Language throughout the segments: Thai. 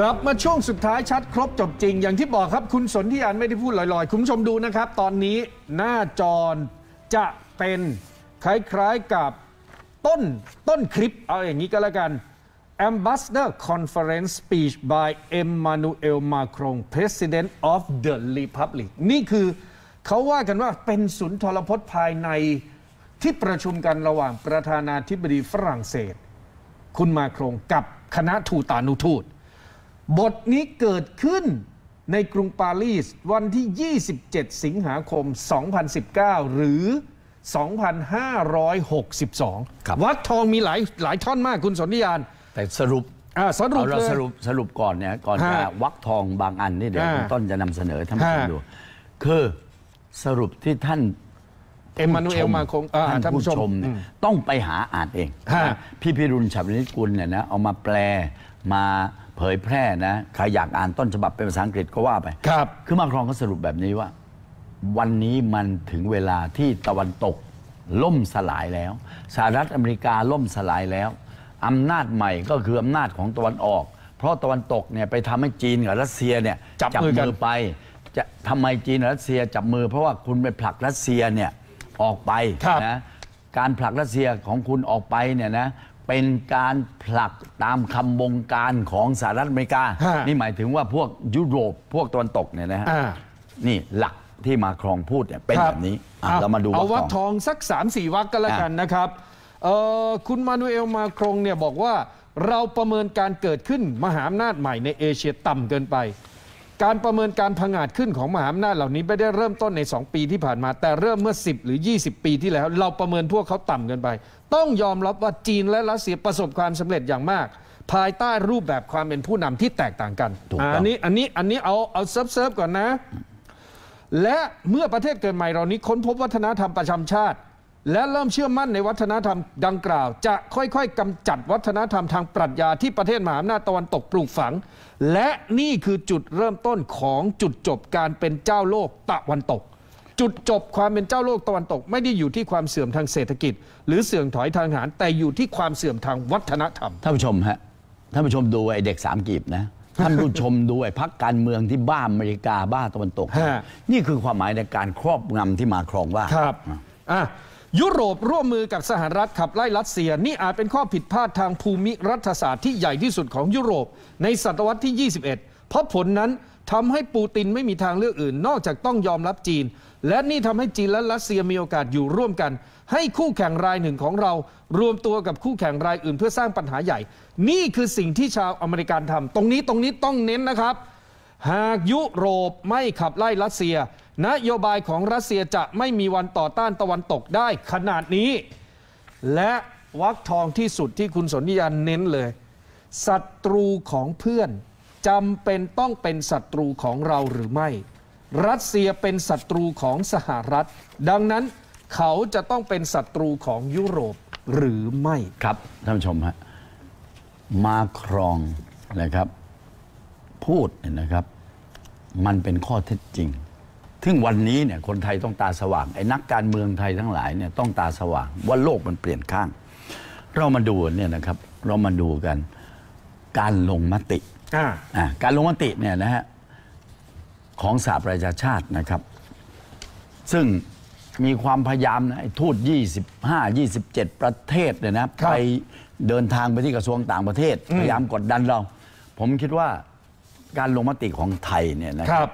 กลับมาช่วงสุดท้ายชัดครบจบจริง อย่างที่บอกครับคุณสนธิยานไม่ได้พูดลอยๆ คุณผู้ชมดูนะครับ ตอนนี้หน้าจอจะเป็นคล้ายๆกับต้นต้นคลิปเอาอย่างนี้ก็แล้วกัน Ambassador Conference Speech by Emmanuel Macron President of the Republic นี่คือเขาว่ากันว่าเป็นศูนย์ทรพจน์ภายในที่ประชุมกันระหว่างประธานาธิบดีฝรั่งเศส คุณมาโครงกับคณะทูตานุทูตบทนี้เกิดขึ้นในกรุงปารีส วันที่ 27 สิงหาคม 2019 หรือ 2,562 วัดทองมีหลายหลายท่อนมากคุณสนิยาน แต่สรุปสรุปเราสรุปสรุปก่อนเนี่ย ก่อนจะวักทองบางอันนี่เดี๋ยวต้นจะนำเสนอท่านผู้ชมดู คือสรุปที่ท่าน เอ็มมานูเอลมาคงท่านผู้ชม ต้องไปหาอ่านเอง พี่พิรุณฉับนิกุลเนี่ยนะเอามาแปลมาเผยแพร่นะใครอยากอ่านต้นฉบับเป็นภาษาอังกฤษก็ว่าไป ครับ คือมาครองเขาสรุปแบบนี้ว่า วันนี้มันถึงเวลาที่ตะวันตกล่มสลายแล้วสหรัฐอเมริกาล่มสลายแล้วอำนาจใหม่ก็คืออำนาจของตะวันออก เพราะตะวันตกเนี่ยไปทำให้จีนกับรัสเซียเนี่ยจับมือไป จะทำไมจีนรัสเซียจับมือเพราะว่าคุณไปผลักรัสเซียเนี่ยออกไปนะการผลักรัสเซียของคุณออกไปเนี่ยนะเป็นการผลักตามคำบงการของสหรัฐอเมริกา นี่หมายถึงว่าพวกยุโรปพวกตะวันตกเนี่ยนะฮะนี่หลักที่มาครองพูดเนี่ยเป็นแบบนี้ เรามาดูเอาวัดทองสัก3่วักก็แล้วกันนะครับ คุณมานูเอลมาครงเนี่ยบอกว่าเราประเมินการเกิดขึ้นมหาอำนาจใหม่ในเอเชียต่ำเกินไปการประเมินการพังอาจขึ้นของมหาอำนาจเหล่านี้ไม่ได้เริ่มต้นใน2 ปีที่ผ่านมา แต่เริ่มเมื่อ 10 หรือ 20 ปีที่แล้ว เราประเมินพวกเขาต่ำเกินไป ต้องยอมรับว่าจีนและรัสเซียประสบความสำเร็จอย่างมาก ภายใต้รูปแบบความเป็นผู้นำที่แตกต่างกันอันนี้อันนี้อันนี้เอาเอาเซิร์ฟเซิฟก่อนนะ และเมื่อประเทศเกิดใหม่เหล่านี้ ค้นพบวัฒนธรรมประชาชาติและเริ่มเชื่อมั่นในวัฒนธรรมดังกล่าว จะค่อยๆกำจัดวัฒนธรรมทางปรัชญาที่ประเทศมหาอำนาจตะวันตกปลูกฝัง และนี่คือจุดเริ่มต้นของจุดจบการเป็นเจ้าโลกตะวันตก จุดจบความเป็นเจ้าโลกตะวันตก ไม่ได้อยู่ที่ความเสื่อมทางเศรษฐกิจ หรือเสื่อมถอยทางอาหารแต่อยู่ที่ความเสื่อมทางวัฒนธรรมท่านผู้ชมฮะท่านผู้ชมดูไอเด็กสามกีบนะท่านผู้ชมดูไอพักการเมืองที่บ้าอเมริกาบ้าตะวันตก นี่คือความหมายในการครอบงำที่มาครองว่าครับอ่ะยุโรปร่วมมือกับสหรัฐขับไล่รัสเซียนี่อาจเป็นข้อผิดพลาดทางภูมิรัฐศาสตร์ที่ใหญ่ที่สุดของยุโรปในศตวรรษที่ 21 เพราะผลนั้นทำให้ปูตินไม่มีทางเลือกอื่นนอกจากต้องยอมรับจีน และนี่ทำให้จีนและรัสเซียมีโอกาสอยู่ร่วมกัน ให้คู่แข่งรายหนึ่งของเรา รวมตัวกับคู่แข่งรายอื่น เพื่อสร้างปัญหาใหญ่ นี่คือสิ่งที่ชาวอเมริกันทำตรงนี้ตรงนี้ต้องเน้นนะครับ หากยุโรปไม่ขับไล่รัสเซียนโยบายของรัสเซียจะไม่มีวันต่อต้านตะวันตกได้ขนาดนี้ และวักทองที่สุดที่คุณสนิยันเน้นเลยศัตรูของเพื่อนจำเป็นต้องเป็นศัตรูของเราหรือไม่ รัสเซียเป็นศัตรูของสหรัฐ ดังนั้นเขาจะต้องเป็นศัตรูของยุโรปหรือไม่ครับ ท่านผู้ชมฮะมาครองนะครับ พูดนะครับ มันเป็นข้อเท็จจริงถึงวันนี้เนี่ยคนไทยต้องตาสว่างไอ้นักการเมืองไทยทั้งหลายเนี่ยต้องตาสว่างว่าโลกมันเปลี่ยนข้าง เรามาดูเนี่ยนะครับเรามาดูกันการลงมติ การลงมติเนี่ยนะฮะของสหประชาชาตินะครับ ซึ่งมีความพยายามนะทูต 25 27 ประเทศเนี่ยนะไปเดินทางไปที่กระทรวงต่างประเทศ พยายามกดดันเรา ผมคิดว่าการลงมติของไทยเนี่ยนะครับ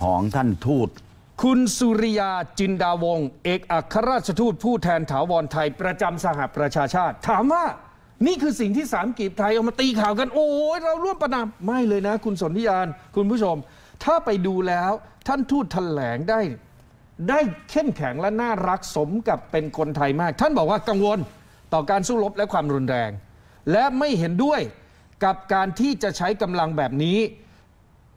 ของท่านทูตคุณสุริยาจินดาวงเอกอัครราชทูต ผู้แทนถาวรไทยประจำสหประชาชาติ ถามว่า นี่คือสิ่งที่สามกีบไทย เอามาตีข่าวกัน โอ้ย เราร่วมประนามไม่เลยนะคุณสนธิยาน คุณผู้ชม ถ้าไปดูแล้วท่านทูตแถลงได้ ได้เข้มแข็งและน่ารักสมกับเป็นคนไทยมาก ท่านบอกว่ากังวลต่อการสู้รบและความรุนแรง และไม่เห็นด้วยกับการที่จะใช้กำลังแบบนี้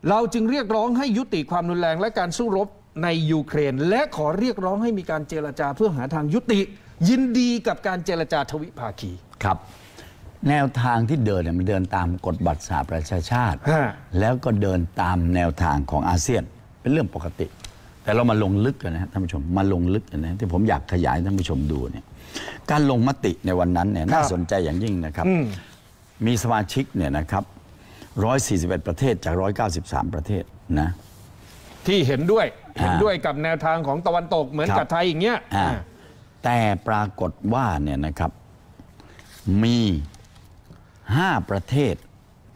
เราจึงเรียกร้องให้ยุติความรุนแรง และการสู้รบในยูเครนและขอเรียกร้องให้มีการเจรจาเพื่อหาทางยุติ ยินดีกับการเจรจาทวิภาคี ครับ แนวทางที่เดินเนี่ยมันเดินตามกฎบัตรสาประชาชาติ แล้วก็เดินตามแนวทางของอาเซียนเป็นเรื่องปกติ แต่เรามาลงลึกกันนะท่านผู้ชมมาลงลึกกันนะที่ผมอยากขยายท่านผู้ชมดูเนี่ยการลงมติในวันนั้นเนี่ยน่าสนใจอย่างยิ่งนะครับ มีสมาชิกเนี่ยนะครับ 141ประเทศจาก 193 ประเทศนะที่เห็นด้วยเห็นด้วยกับแนวทางของตะวันตกเหมือนกับไทยอย่างเงี้ยแต่ปรากฏว่าเนี่ยนะครับ มีห้าประเทศ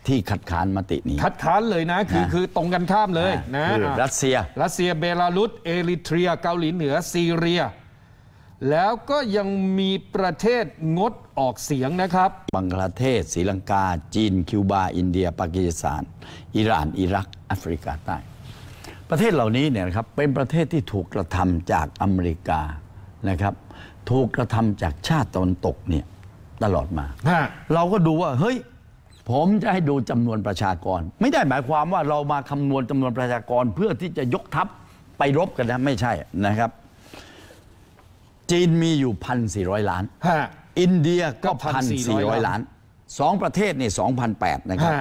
ที่ขัดขานมตินี้ขัดขานเลยนะ คือคือตรงกันข้ามเลยนะรัสเซีย รัสเซียเบลารุสเอริเทรีย เกาหลีเหนือ ซีเรีย แล้วก็ยังมีประเทศงดออกเสียงนะครับบังกลาเทศศรีลังกา จีน คิวบา อินเดียปากีสถาน อิหร่าน อิรักแอฟริกาใต้ประเทศเหล่านี้เนี่ยครับเป็นประเทศที่ถูกกระทำจากอเมริกานะครับ ถูกกระทำจากชาติตะวันตกเนี่ยตลอดมาเราก็ดูว่า เฮ้ยผมจะให้ดูจำนวนประชากร ไม่ได้หมายความว่าเรามาคำนวณจำนวนประชากรเพื่อที่จะยกทัพไปรบกันนะไม่ใช่นะครับจีนมีอยู่พันสี่ร้อยล้านอินเดียก็พันสี่ร้อยล้านสองประเทศนี่สองพันแปดนะครับ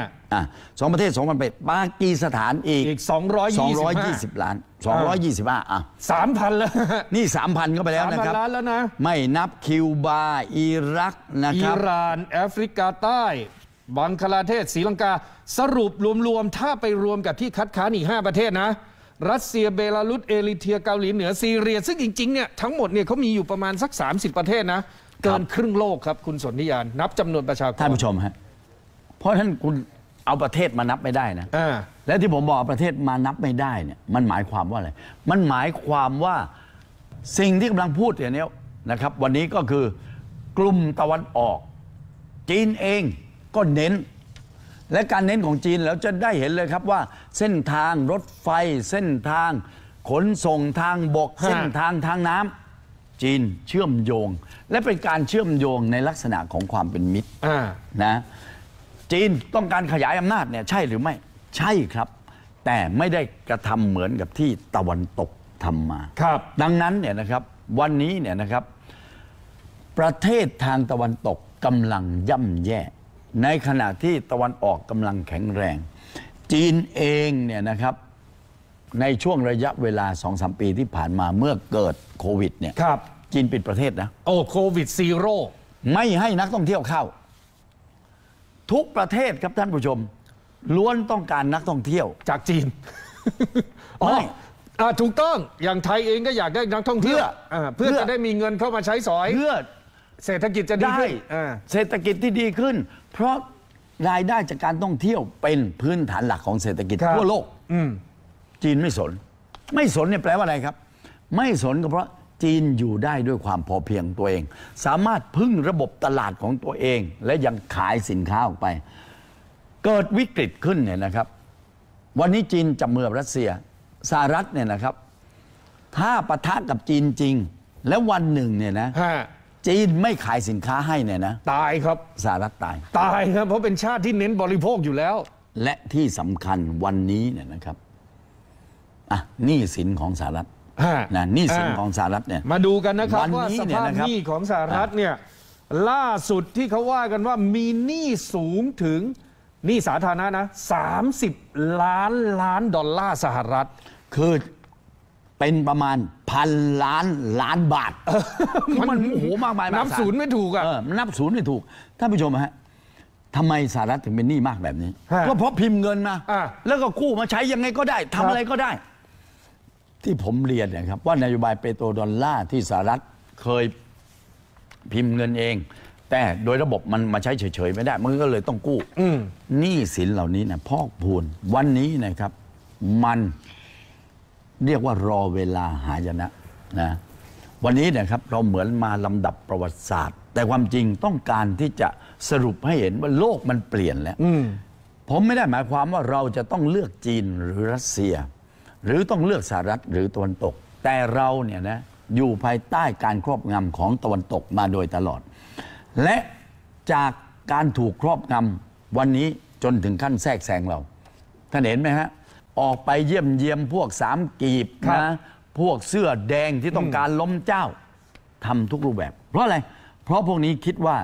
สองประเทศสองพันไปปากีสถานอีกสองร้อยียยี่สิบล้านสองร้อยี่สิบห้าอ่ะสามพันแล้ว นี่มพันเข้าไปแล้วนะครับมพันล้านแล้วนะ ไม่นับคิวบาอิรัก นะครับอิหร่าน แอฟริกาใต้ บังคลาเทศศรีลังกาสรุป รวมๆถ้าไปรวมกับที่คัดค้านอีกาประเทศนะ รัสเซียเบลารุสเอริเทียเกาหลีเหนือซีเรียซึ่ง จริงๆเนี่ยทั้งหมดเนี่ยเขามีอยู่ประมาณสัก 30 ประเทศนะเกินครึ่งโลกครับคุณสนธิยานนับจำนวนประชากรท่านผู้ชมฮะเพราะท่านคุณเอาประเทศมานับไม่ได้นะและที่ผมบอกประเทศมานับไม่ได้เนี่ยมันหมายความว่าอะไร มันหมายความว่าสิ่งที่กำลังพูดอย่างนี้นะครับ วันนี้ก็คือกลุ่มตะวันออก จีนเองก็เน้น และการเน้นของจีนแล้วจะได้เห็นเลยครับว่า เส้นทางรถไฟเส้นทาง ขนส่งทางบก เส้นทางทางน้ำ จีนเชื่อมโยง และเป็นการเชื่อมโยงในลักษณะของความเป็นมิตรนะจีนต้องการขยายอำนาจเนี่ยใช่หรือไม่ใช่ครับ แต่ไม่ได้กระทำเหมือนกับที่ตะวันตกทำมาครับ ดังนั้นเนี่ยนะครับ วันนี้เนี่ยนะครับ ประเทศทางตะวันตกกำลังย่ำแย่ในขณะที่ตะวันออกกำลังแข็งแรง จีนเองเนี่ยนะครับในช่วงระยะเวลาสองสมปีที่ผ่านมาเมื่อเกิดโควิดเนี่ยครับจีนปิดประเทศนะ โอ้โควิดซีโร่ไม่ให้นักท่องเที่ยวเข้าทุกประเทศครับท่านผู้ชม ล้วนต้องการนักท่องเที่ยวจากจีนอไม่อ่าถูกต้องอย่างไทยเองก็อยากได้นักท่องเที่ยวเพื่ออออจะได้มีเงินเข้ามาใช้สอยเพื่อ เศรษฐกิจจะดีขึ้นเศรษฐกิจที่ดีขึ้น เพราะรายได้จากการท่องเที่ยวเป็นพื้นฐานหลักของเศรษฐกิจทั่วโลก อืจีนไม่สน ไม่สนเนี่ยแปลว่าอะไรครับ ไม่สนก็เพราะจีนอยู่ได้ด้วยความพอเพียงตัวเอง สามารถพึ่งระบบตลาดของตัวเอง และยังขายสินค้าออกไป เกิดวิกฤตขึ้นเนี่ยนะครับ วันนี้จีนจับมือรัสเซียสหรัฐเนี่ยนะครับ ถ้าปะทะกับจีนจริง แล้ววันหนึ่งเนี่ยนะจีนไม่ขายสินค้าให้เนี่ยนะตายครับสหรัฐตายตายครับ เพราะเป็นชาติที่เน้นบริโภคอยู่แล้ว และที่สำคัญวันนี้เนี่ยนะครับอ่ะนี่สินของสหรัฐนะนี่สินของสหรัฐเนี่ยมาดูกันนะครับว่าสภาพหนี้ของสหรัฐเนี่ยล่าสุดที่เขาว่ากันว่ามีหนี้สูงถึงหนี้สาธารณะนะ30 ล้านล้านดอลลาร์สหรัฐคือเป็นประมาณพันล้านล้านบาทมันโอ้โหมากมายนับศูนย์ไม่ถูกอ่ะนับศูนย์ไม่ถูกท่านผู้ชมฮะทำไมสหรัฐถึงเป็นหนี้มากแบบนี้ก็เพราะพิมพ์เงินมาแล้วก็กู้มาใช้ยังไงก็ได้ทำอะไรก็ได้ที่ผมเรียนนะครับ ว่านโยบายเปโตรดอลลาร์ที่สหรัฐเคยพิมพ์เงินเอง แต่โดยระบบมันมาใช้เฉยๆไม่ได้ มันก็เลยต้องกู้หนี้สินเหล่านี้นะพอกพูน วันนี้นะครับ มันเรียกว่ารอเวลาหายนะนะ วันนี้นะครับ เราเหมือนมาลำดับประวัติศาสตร์ แต่ความจริงต้องการที่จะสรุปให้เห็นว่าโลกมันเปลี่ยนแล้วผมไม่ได้หมายความว่าเราจะต้องเลือกจีนหรือรัสเซียหรือต้องเลือกสหรัฐหรือตะวันตก แต่เราเนี่ยนะอยู่ภายใต้การครอบงำของตะวันตกมาโดยตลอด และจากการถูกครอบงำวันนี้จนถึงขั้นแทรกแซงเรา ท่านเห็นไหมฮะ ออกไปเยี่ยมเยี่ยมพวกสามกีบนะ พวกเสื้อแดงที่ต้องการล้มเจ้าทำทุกรูปแบบ เพราะอะไร เพราะพวกนี้คิดว่า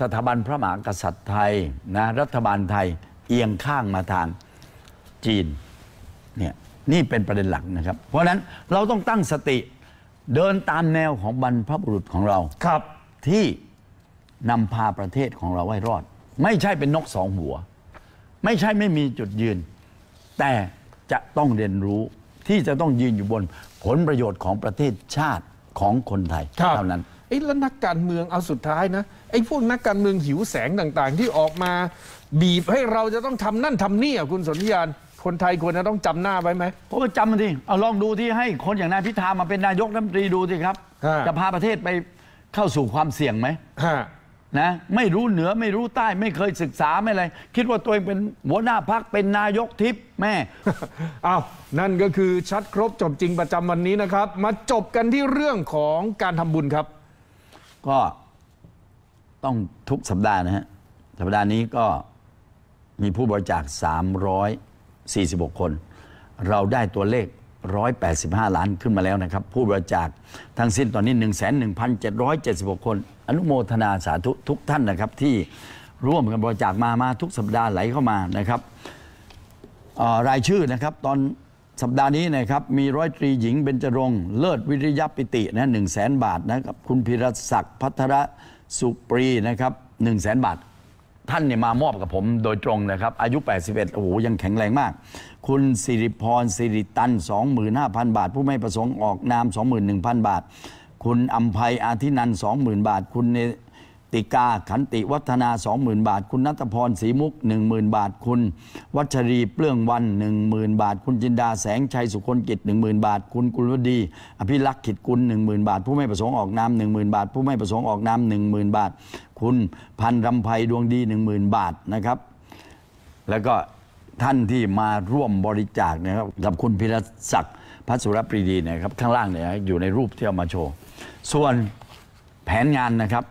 สถาบันพระมหากษัตริย์ไทยนะรัฐบาลไทยเอียงข้างมาทางจีนเนี่ยนี่เป็นประเด็นหลักนะครับ เพราะฉะนั้นเราต้องตั้งสติเดินตามแนวของบรรพบุรุษของเราครับที่นำพาประเทศของเราให้รอด ไม่ใช่เป็นนกสองหัว ไม่ใช่ไม่มีจุดยืน แต่จะต้องเรียนรู้ที่จะต้องยืนอยู่บนผลประโยชน์ของประเทศชาติของคนไทยเท่านั้นไอ้แล้วนักการเมืองเอาสุดท้ายนะไอ้พวกนักการเมืองหิวแสงต่างๆ ที่ออกมาบีบให้เราจะต้องทำนั่นทำนี่อ่ะคุณสนธิยานคนไทยควรจะต้องจำหน้าไว้ไหมผมก็จำมัดิเอาลองดูที่ให้คนอย่างนายพิธามาเป็นนายกรัฐมนตรีดูสิครับ จะพาประเทศไปเข้าสู่ความเสี่ยงไหมนะ ไม่รู้เหนือไม่รู้ใต้ ไม่เคยศึกษาไม่อะไรคิดว่าตัวเองเป็นหัวหน้าพักเป็นนายกทิพย์แม่เอานั่นก็คือชัดครบจบจริงประจำวันนี้นะครับ มาจบกันที่เรื่องของการทำบุญครับ ก็ต้องทุกสัปดาห์นะฮะสัปดาห์นี้ก็มีผู้บริจาค300 46 คน เราได้ตัวเลข 185 ล้านขึ้นมาแล้วนะครับ ผู้บริจาคทั้งสิ้นตอนนี้ 11,776 คน อนุโมทนาสาธุทุกท่านนะครับ ที่ร่วมกันบริจาคมามาทุกสัปดาห์ไหลเข้ามานะครับรายชื่อนะครับตอนสัปดาห์นี้นะครับมีร้อยตรีหญิงเบญจรงเลิศวิริยปิตินะหนึ่งแสนบาทนะครับคุณพิรศักดิ์พัทรสุปรีนะครับหนึ่งแสนบาทท่านเนี่ยมามอบกับผมโดยตรงนะครับ อายุ 81 โอ้โหยังแข็งแรงมาก คุณสิริพร สิริตัน 25,000 บาทผู้ไม่ประสงค์ออกนาม 21,000 บาท คุณอัมภัยอาทินัน 20,000 บาทคุณเนติกาขันติวัฒนา 20,000 บาท คุณนัทพรศรีมุก 10,000 บาทคุณ วัชรี เปลื้องวัน 10,000 บาท คุณจินดาแสงชัย สุคนกิจ10,000 บาท คุณกุลวดี อภิรักษ์ขิดกุล 10,000 บาท ผู้ไม่ประสงค์ออกนาม 10,000 บาทผู้ไม่ประสงค์ออกนาม 10,000 บาทคุณพันรำไพดวงดี 10,000 บาทนะครับ แล้วก็ท่านที่มาร่วมบริจาคนะครับกับคุณพิรศักดิ์พัสุรปรีดีนะครับ ข้างล่างเนี่ยอยู่ในรูปที่เอามาโชว์ ส่วนแผนงานนะครับ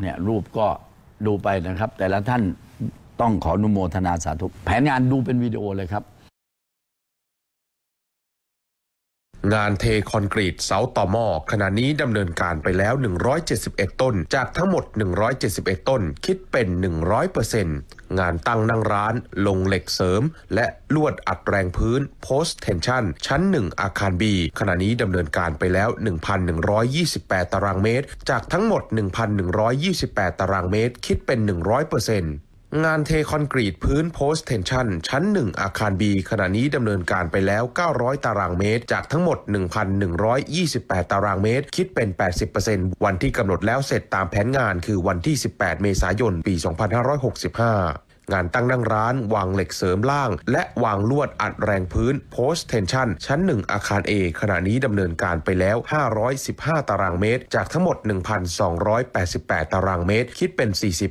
เนี่ยรูปก็ดูไปนะครับ แต่ละท่านต้องขออนุโมทนาสาธุแผนงานดูเป็นวิดีโอเลยครับงานเทคอนกรีตเสาต่อหม้อขณะนี้ดำเนินการไปแล้ว 171 ต้น จากทั้งหมด 171 ต้นคิดเป็น 100%งานตั้งนั่งร้านลงเหล็กเสริม และลวดอัดแรงพื้นโพสเทนชั่นชั้น 1 อาคาร B ขณะนี้ดำเนินการไปแล้ว 1,128 ตารางเมตร จากทั้งหมด 1,128 ตารางเมตร คิดเป็น 100%งานเทคอนกรีตพื้นโพสเทนชันชั้น 1 อาคารบีขณะนี้ดำเนินการไปแล้ว 900 ตารางเมตร จากทั้งหมด 1,128 ตารางเมตร คิดเป็น 80%วันที่กำหนดแล้วเสร็จตามแผนงาน คือวันที่ 18 เมษายน ปี 2565งานตั้งนั่งร้าน วางเหล็กเสริมล่าง และวางลวดอัดแรงพื้นโพสเทนชั่นชั้น 1 อาคาร A ขณะนี้ดำเนินการไปแล้ว 515 ตารางเมตร จากทั้งหมด 1,288 ตารางเมตรคิดเป็น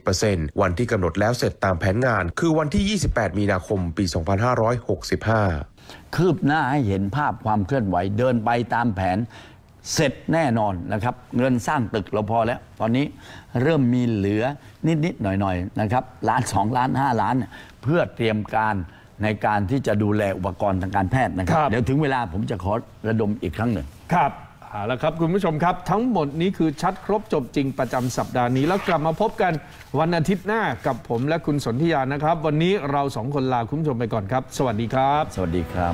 40%วันที่กำหนดแล้วเสร็จตามแผนงาน คือวันที่ 28 มีนาคม ปี 2565 คืบหน้าให้เห็นภาพความเคลื่อนไหวเดินไปตามแผนเสร็จแน่นอนนะครับ เงินสร้างตึกเราพอแล้ว ตอนนี้เริ่มมีเหลือนิดๆหน่อยๆนนะครับล้านสองล้านห้าล้าน เพื่อเตรียมการในการที่จะดูแลอุปกรณ์ทางการแพทย์นะครับ เดี๋ยวถึงเวลาผมจะขอระดมอีกครั้งหนึ่ง ครับเอาละครับคุณผู้ชมครับ ทั้งหมดนี้คือชัดครบจบจริงประจำสัปดาห์นี้แล้วกลับมาพบกันวันอาทิตย์หน้ากับผมและคุณสนธิยานะครับ วันนี้เราสองคนลาคุณผู้ชมไปก่อนครับสวัสดีครับ สวัสดีครับ